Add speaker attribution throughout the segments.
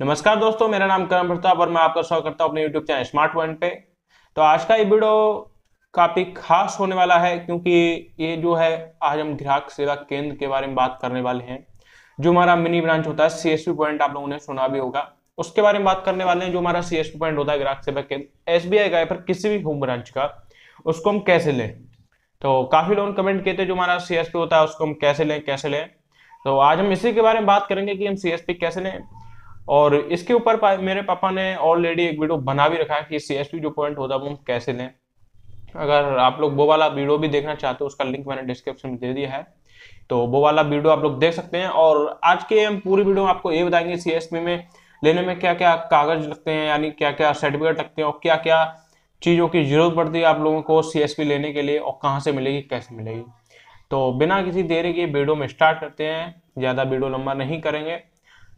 Speaker 1: नमस्कार दोस्तों मेरा नाम करम प्रताप और मैं आपका स्वागत करता हूँ अपने यूट्यूब चैनल स्मार्ट पॉइंट पे तो आज का ये वीडियो काफ़ी खास होने वाला है क्योंकि ये जो है आज हम ग्राहक सेवा केंद्र के बारे में बात करने वाले हैं जो हमारा मिनी ब्रांच होता है सी एस पॉइंट आप लोगों ने सुना भी होगा उसके बारे में बात करने वाले हैं जो हमारा सी एस पॉइंट होता है ग्राहक सेवा केंद्र एस बी आई का पर किसी भी होम ब्रांच का उसको हम कैसे लें तो काफ़ी लोग कमेंट किए थे जो हमारा सी होता है उसको हम कैसे लें कैसे लें तो आज हम इसी के बारे में बात करेंगे कि हम सी कैसे लें और इसके ऊपर मेरे पापा ने ऑलरेडी एक वीडियो बना भी रखा है कि सी एस जो पॉइंट होता है वो हम कैसे लें अगर आप लोग वो वाला वीडियो भी देखना चाहते हो उसका लिंक मैंने डिस्क्रिप्शन में दे दिया है तो वो वाला वीडियो आप लोग देख सकते हैं और आज के हम पूरी वीडियो आपको ये बताएंगे सी एस में लेने में क्या क्या कागज लगते हैं यानी क्या क्या सर्टिफिकेट लगते हैं और क्या क्या चीज़ों की जरूरत पड़ती है आप लोगों को सी लेने के लिए और कहाँ से मिलेगी कैसे मिलेगी तो बिना किसी देरी के वीडियो में स्टार्ट करते हैं ज़्यादा वीडियो लंबा नहीं करेंगे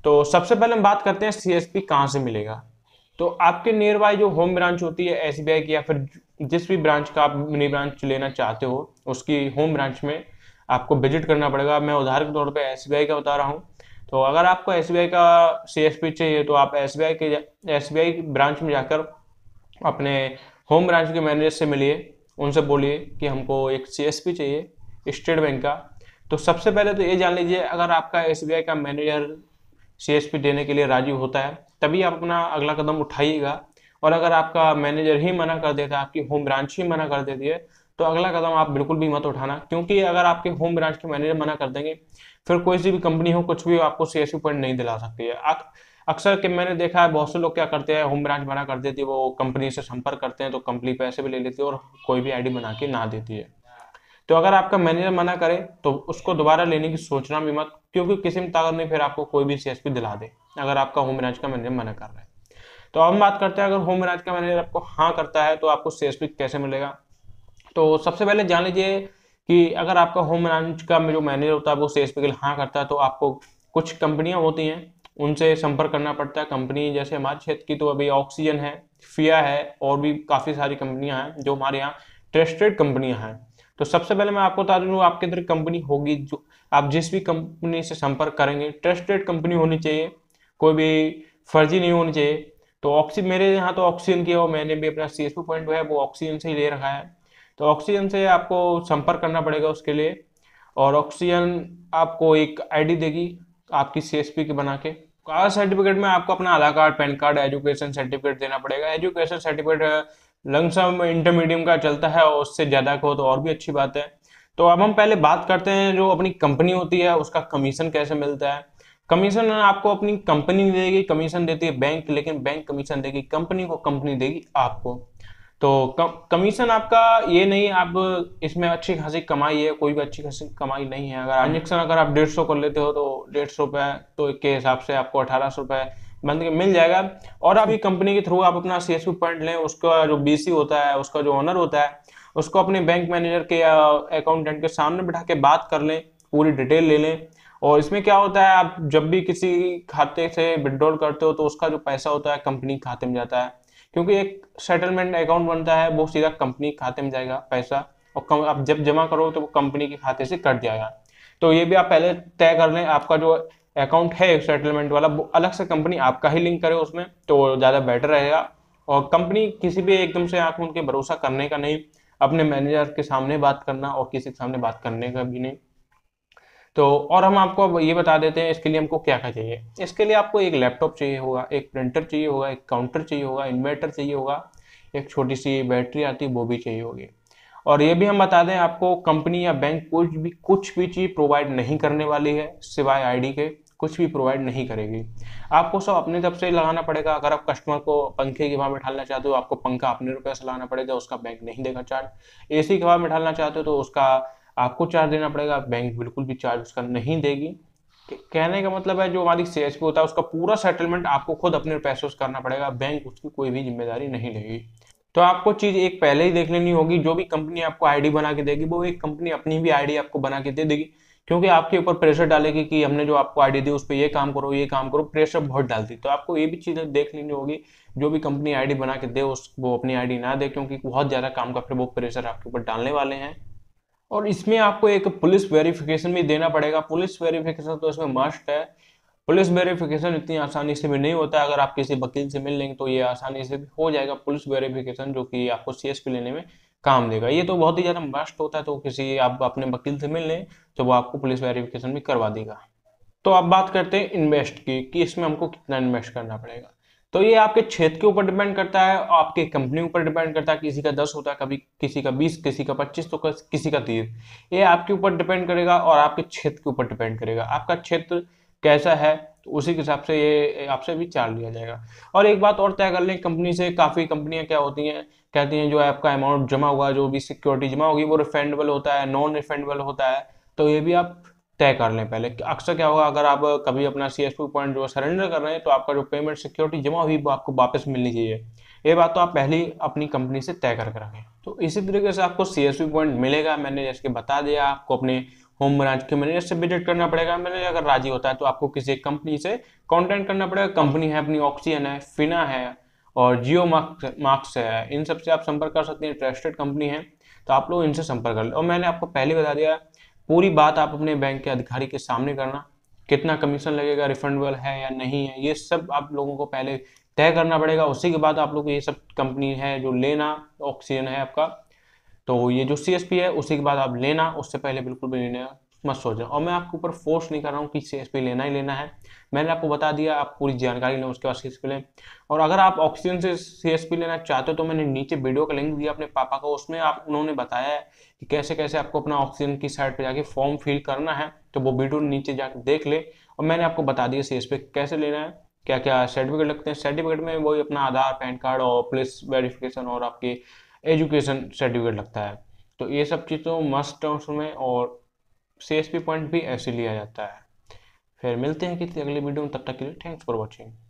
Speaker 1: तो सबसे पहले हम बात करते हैं सी एस पी कहाँ से मिलेगा तो आपके नियर बाय जो होम ब्रांच होती है एस बी आई की या फिर जिस भी ब्रांच का आप मिनी ब्रांच लेना चाहते हो उसकी होम ब्रांच में आपको विजिट करना पड़ेगा मैं उदाहरण के तौर पर एस बी आई का बता रहा हूँ तो अगर आपको एस बी आई का सी एस पी चाहिए तो आप एस बी आई के एस बी आई ब्रांच में जाकर अपने होम ब्रांच के मैनेजर से मिलिए उनसे बोलिए कि हमको एक सी एस पी चाहिए स्टेट बैंक का तो सबसे पहले तो ये जान लीजिए अगर आपका एस बी आई का मैनेजर सीएसपी देने के लिए राजी होता है तभी आप अपना अगला कदम उठाइएगा और अगर आपका मैनेजर ही मना कर देता है आपकी होम ब्रांच ही मना कर देती है तो अगला कदम आप बिल्कुल भी मत उठाना क्योंकि अगर आपके होम ब्रांच के मैनेजर मना कर देंगे फिर कोई सी भी कंपनी हो कुछ भी आपको सी एस पॉइंट नहीं दिला सकती है अक्सर के मैंने देखा है बहुत से लोग क्या करते हैं होम ब्रांच मना कर देती है वो कंपनी से संपर्क करते हैं तो कंपनी पैसे भी ले लेती है और कोई भी आईडी बना के ना देती है तो अगर आपका मैनेजर मना करे तो उसको दोबारा लेने की सोचना भी मत क्योंकि किसी में ताकत नहीं फिर आपको कोई भी सी दिला दे अगर आपका होम ब्रांच का मैनेजर मना कर रहा है तो हम बात करते हैं अगर होम ब्रांच का मैनेजर आपको हाँ करता है तो आपको सी कैसे मिलेगा तो सबसे पहले जान लीजिए कि अगर आपका होम ब्रांच का जो मैनेजर होता है वो सी के लिए हाँ करता है तो आपको कुछ कंपनियां होती हैं उनसे संपर्क करना पड़ता है कंपनी जैसे हमारे क्षेत्र की तो अभी ऑक्सीजन है फिया है और भी काफ़ी सारी कंपनियां हैं जो हमारे यहाँ ट्रस्टेड कंपनियां हैं तो सबसे पहले मैं आपको बता दूँ आपके अंदर कंपनी होगी जो आप जिस भी कंपनी से संपर्क करेंगे ट्रस्टेड कंपनी होनी चाहिए कोई भी फर्जी नहीं होनी चाहिए तो ऑक्सी मेरे यहाँ तो ऑक्सीजन की है और मैंने भी अपना सी एस पॉइंट जो है वो ऑक्सीजन से ही ले रखा है तो ऑक्सीजन से आपको संपर्क करना पड़ेगा उसके लिए और ऑक्सीजन आपको एक आईडी देगी आपकी सी एस पी की बना के कास्ट सर्टिफिकेट में आपको अपना Aadhaar card PAN card education certificate देना पड़ेगा एजुकेशन सर्टिफिकेट लमसम इंटरमीडियम का चलता है और उससे ज़्यादा का हो तो और भी अच्छी बात है तो अब हम पहले बात करते हैं जो अपनी कंपनी होती है उसका कमीशन कैसे मिलता है कमीशन आपको अपनी कंपनी देगी कमीशन देती है बैंक लेकिन बैंक कमीशन देगी कंपनी को कंपनी देगी आपको तो कमीशन आपका ये नहीं आप इसमें अच्छी खासी कमाई है कोई भी अच्छी खासी कमाई नहीं है अगर ट्रांजेक्शन हम्म। अगर आप डेढ़ सौ कर लेते हो तो डेढ़ सौ रुपये तो के हिसाब से आपको अठारह सौ रुपये बंद मिल जाएगा और आप ये कंपनी के थ्रू आप अपना सी एस पॉइंट लें उसका जो बी होता है उसका जो ऑनर होता है उसको अपने बैंक मैनेजर के अकाउंटेंट के सामने बैठा के बात कर लें पूरी डिटेल ले लें और इसमें क्या होता है आप जब भी किसी खाते से विड्रॉल करते हो तो उसका जो पैसा होता है कंपनी खाते में जाता है क्योंकि एक सेटलमेंट अकाउंट बनता है वो सीधा कंपनी खाते में जाएगा पैसा और आप जब जमा करो तो वो कंपनी के खाते से कट जाएगा तो ये भी आप पहले तय कर लें आपका जो अकाउंट है एक सेटलमेंट वाला वो अलग से कंपनी आपका ही लिंक करे उसमें तो ज़्यादा बेटर रहेगा और कंपनी किसी भी एकदम से आप उनके भरोसा करने का नहीं अपने मैनेजर के सामने बात करना और किसी के सामने बात करने का भी नहीं तो और हम आपको अब ये बता देते हैं इसके लिए हमको क्या क्या चाहिए इसके लिए आपको एक लैपटॉप चाहिए होगा एक प्रिंटर चाहिए होगा एक काउंटर चाहिए होगा इन्वर्टर चाहिए होगा एक छोटी सी बैटरी आती है वो भी चाहिए होगी और ये भी हम बता दें आपको कंपनी या बैंक कुछ भी कुछ भी चीज़ प्रोवाइड नहीं करने वाली है सिवाय आईडी के कुछ भी प्रोवाइड नहीं करेगी आपको सब अपने तरफ से लगाना पड़ेगा अगर आप कस्टमर को पंखे के में ढालना चाहते हो आपको पंखा अपने रुपये से लगाना पड़ेगा उसका बैंक नहीं देगा चार्ज ए सी के में ढालना चाहते हो तो उसका आपको चार्ज देना पड़ेगा बैंक बिल्कुल भी चार्ज उसका नहीं देगी कहने का मतलब है जो हमारी सी एच होता है उसका पूरा सेटलमेंट आपको खुद अपने पैसों से करना पड़ेगा बैंक उसकी कोई भी जिम्मेदारी नहीं लेगी तो आपको चीज एक पहले ही देख लेनी होगी जो भी कंपनी आपको आईडी बना के देगी वो एक कंपनी अपनी भी आईडी आपको बना के दे देगी क्योंकि आपके ऊपर प्रेशर डालेगी कि हमने जो आपको आईडी दी उस पर ये काम करो ये काम करो प्रेशर बहुत डालती तो आपको ये भी चीज देख लेनी होगी जो भी कंपनी आईडी बना के दे उस वो अपनी आईडी ना दे क्योंकि बहुत ज़्यादा काम का फिर वो प्रेशर आपके ऊपर डालने वाले हैं और इसमें आपको एक पुलिस वेरिफिकेशन भी देना पड़ेगा पुलिस वेरिफिकेशन तो इसमें मस्ट है पुलिस वेरिफिकेशन इतनी आसानी से भी नहीं होता है अगर आप किसी वकील से मिल लेंगे तो ये आसानी से भी हो जाएगा पुलिस वेरिफिकेशन जो कि आपको सी लेने में काम देगा ये तो बहुत ही ज़्यादा मस्ट होता है तो किसी आप अपने वकील से मिल लें तो वो आपको पुलिस वेरिफिकेशन भी करवा देगा तो आप बात करते हैं इन्वेस्ट की कि इसमें हमको कितना इन्वेस्ट करना पड़ेगा तो ये आपके क्षेत्र के ऊपर डिपेंड करता है आपके कंपनी ऊपर डिपेंड करता है किसी का दस होता है कभी किसी का बीस किसी का पच्चीस तो किसी का तीस ये आपके ऊपर डिपेंड करेगा और आपके क्षेत्र के ऊपर डिपेंड करेगा आपका क्षेत्र कैसा है तो उसी के हिसाब से ये आपसे भी चार्ज लिया जाएगा और एक बात और तय कर लें कंपनी से काफ़ी कंपनियां क्या होती हैं कहती हैं जो आपका अमाउंट जमा हुआ जो भी सिक्योरिटी जमा होगी वो रिफंडेबल होता है नॉन रिफंडेबल होता है तो ये भी आप तय कर लें पहले अक्सर क्या होगा अगर आप कभी अपना सी एस पॉइंट जो सरेंडर कर रहे हैं तो आपका जो पेमेंट सिक्योरिटी जमा हुई वो आपको वापस मिलनी चाहिए ये बात तो आप पहले अपनी कंपनी से तय करके रखें तो इसी तरीके से आपको सी एस पॉइंट मिलेगा मैंने जैसे बता दिया आपको अपने होम ब्रांच के मैनेजर से विजिट करना पड़ेगा मैनेजर अगर राजी होता है तो आपको किसी एक कंपनी से कॉन्टैक्ट करना पड़ेगा कंपनी है अपनी ऑक्सीजन है फिना है और जियो मार्क्स है इन सबसे आप संपर्क कर सकते हैं ट्रस्टेड कंपनी है तो आप लोग इनसे संपर्क कर ले और मैंने आपको पहले बता दिया पूरी बात आप अपने बैंक के अधिकारी के सामने करना कितना कमीशन लगेगा रिफंडेबल है या नहीं है ये सब आप लोगों को पहले तय करना पड़ेगा उसी के बाद आप लोग ये सब कंपनी है जो लेना ऑक्सीजन है आपका तो ये जो सी है उसी के बाद आप लेना उससे पहले बिल्कुल भी लेना मत सोचना और मैं आपके ऊपर फोर्स नहीं कर रहा हूँ कि सी लेना ही लेना है मैंने आपको बता दिया आप पूरी जानकारी लें उसके बाद सी लें और अगर आप ऑक्सीजन से सी लेना चाहते हो तो मैंने नीचे वीडियो का लिंक दिया अपने पापा को उसमें आप उन्होंने बताया है कि कैसे कैसे आपको अपना ऑक्सीजन की साइड पर जाके फॉर्म फिल करना है तो वो वीडियो नीचे जाकर देख ले और मैंने आपको बता दिया सी कैसे लेना है क्या क्या सर्टिफिकेट लगते हैं सर्टिफिकेट में वही अपना आधार पैन कार्ड और पुलिस वेरिफिकेशन और आपके एजुकेशन सर्टिफिकेट लगता है तो ये सब चीज़ों मस्ट है उसमें और सी पॉइंट भी ऐसे लिया जाता है फिर मिलते हैं किसी अगली वीडियो में तब तक के लिए थैंक्स फॉर वॉचिंग